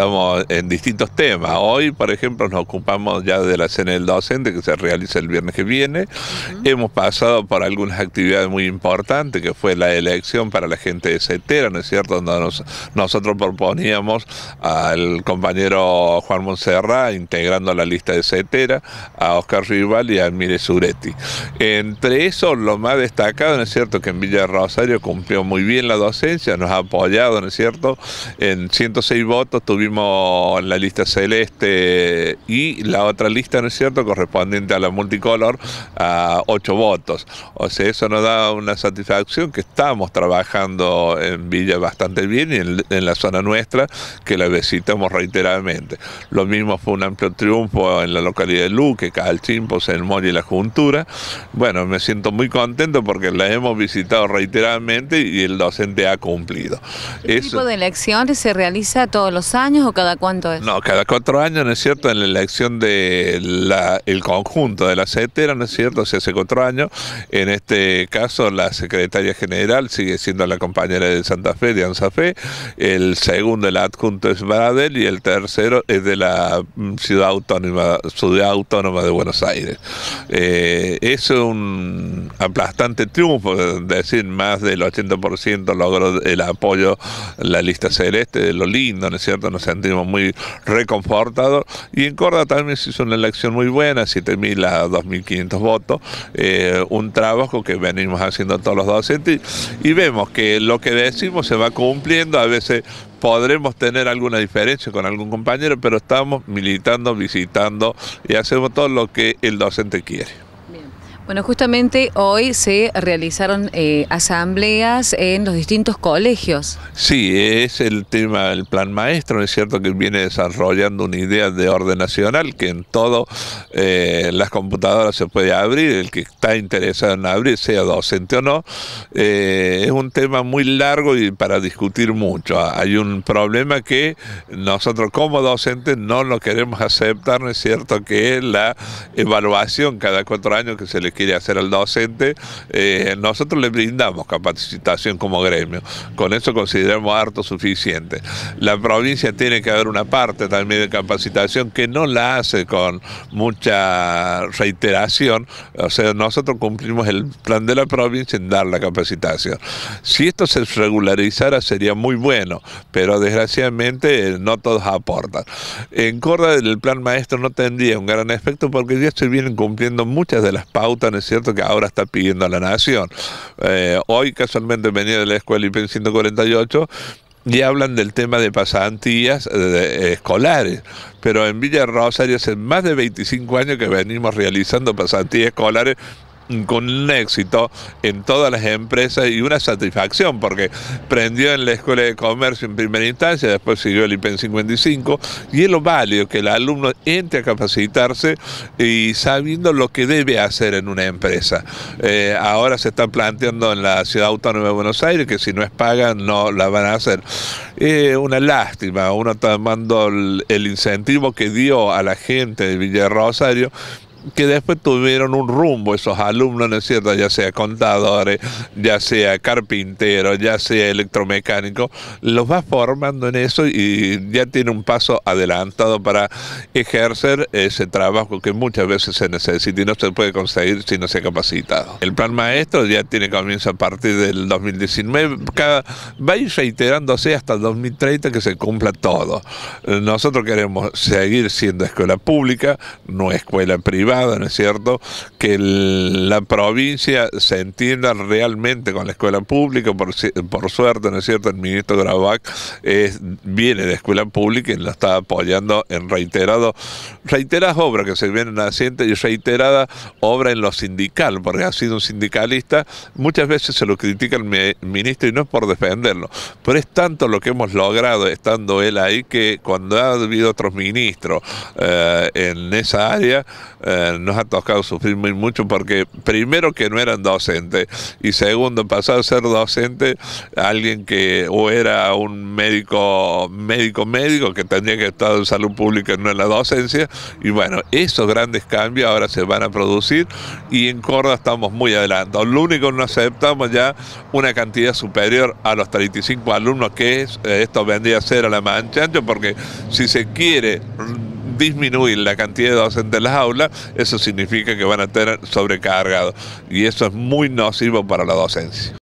estamos en distintos temas. Hoy, por ejemplo, nos ocupamos ya de la cena del docente que se realiza el viernes que viene. Hemos pasado por algunas actividades muy importantes, que fue la elección para la gente de Cetera, ¿no es cierto? Donde nosotros proponíamos al compañero Juan Monserrat, integrando la lista de Cetera, a Oscar Rival y a Mire Suretti. Entre eso, lo más destacado, ¿no es cierto?, que en Villa Rosario cumplió muy bien la docencia, nos ha apoyado, ¿no es cierto?, en 106 votos tuvimos en la lista celeste y la otra lista, ¿no es cierto?, correspondiente a la multicolor, a ocho votos. O sea, eso nos da una satisfacción que estamos trabajando en Villa bastante bien y en, la zona nuestra, que la visitamos reiteradamente. Lo mismo fue un amplio triunfo en la localidad de Luque, Calchimpos, El Mori y La Juntura. Bueno, me siento muy contento porque la hemos visitado reiteradamente y el docente ha cumplido. ¿Qué tipo de elecciones se realiza todos los años? o cada cuánto es? No, cada cuatro años, ¿no es cierto? En la elección del conjunto de la CETERA, ¿no es cierto? Se hace cuatro años. En este caso, la secretaria general sigue siendo la compañera de Santa Fe, de Fe. El segundo, el adjunto, es Baradel. Y el tercero es de la mm, ciudad autónoma, ciudad autónoma de Buenos Aires. Eh, es un aplastante triunfo, decir, más del 80% logró el apoyo la lista celeste de lo lindo, ¿no es cierto? sentimos muy reconfortados. Y en Córdoba también se hizo una elección muy buena, 7.000 a 2.500 votos, eh, un trabajo que venimos haciendo todos los docentes y vemos que lo que decimos se va cumpliendo, a veces podremos tener alguna diferencia con algún compañero, pero estamos militando, visitando y hacemos todo lo que el docente quiere. Bueno, justamente hoy se realizaron eh, asambleas en los distintos colegios. Sí, es el tema, el plan maestro, es cierto que viene desarrollando una idea de orden nacional que en todas eh, las computadoras se puede abrir, el que está interesado en abrir, sea docente o no, eh, es un tema muy largo y para discutir mucho. Ah, hay un problema que nosotros como docentes no lo queremos aceptar, ¿no es cierto? Que es la evaluación cada cuatro años que se le quiere hacer al docente, eh, nosotros le brindamos capacitación como gremio. Con eso consideramos harto suficiente. La provincia tiene que haber una parte también de capacitación que no la hace con mucha reiteración. O sea, nosotros cumplimos el plan de la provincia en dar la capacitación. Si esto se regularizara sería muy bueno, pero desgraciadamente eh, no todos aportan. En Córdoba el plan maestro no tendría un gran efecto porque ya se vienen cumpliendo muchas de las pautas es cierto?, que ahora está pidiendo a la nación. Eh, hoy casualmente venía de la escuela IPEN 148 y hablan del tema de pasantías eh, eh, escolares. Pero en Villa Rosario hace más de 25 años que venimos realizando pasantías escolares con un éxito en todas las empresas y una satisfacción porque prendió en la Escuela de Comercio en primera instancia, después siguió el IPEN 55 y es lo válido que el alumno entre a capacitarse y sabiendo lo que debe hacer en una empresa. Eh, ahora se está planteando en la Ciudad Autónoma de Buenos Aires que si no es paga no la van a hacer. Es eh, una lástima, uno tomando el, el incentivo que dio a la gente de Villa Rosario que después tuvieron un rumbo esos alumnos, ¿no es cierto? Ya sea contadores, ya sea carpinteros, ya sea electromecánicos, los va formando en eso y ya tiene un paso adelantado para ejercer ese trabajo que muchas veces se necesita y no se puede conseguir si no se ha capacitado. El plan maestro ya tiene comienzo a partir del 2019, va a ir reiterándose hasta el 2030 que se cumpla todo. Nosotros queremos seguir siendo escuela pública, no escuela privada, ¿no es cierto?, que la provincia se entienda realmente con la escuela pública, por, suerte, ¿no es cierto?, el ministro Grabac es, viene de escuela pública y la está apoyando en reiterado, reiteradas obras que se vienen haciendo y reiterada obra en lo sindical, porque ha sido un sindicalista, muchas veces se lo critica el ministro y no es por defenderlo, pero es tanto lo que hemos logrado estando él ahí que cuando ha habido otros ministros eh, en esa área, eh, eh, nos ha tocado sufrir muy mucho porque primero que no eran docentes y segundo pasado a ser docente alguien que o era un médico, médico, médico que tendría que estar en salud pública no en la docencia y bueno, esos grandes cambios ahora se van a producir y en Córdoba estamos muy adelante... Lo único que no aceptamos ya una cantidad superior a los 35 alumnos que es, eh, esto vendría a ser a la mancha porque si se quiere disminuir la cantidad de docentes en las aulas, eso significa que van a estar sobrecargados. Y eso es muy nocivo para la docencia.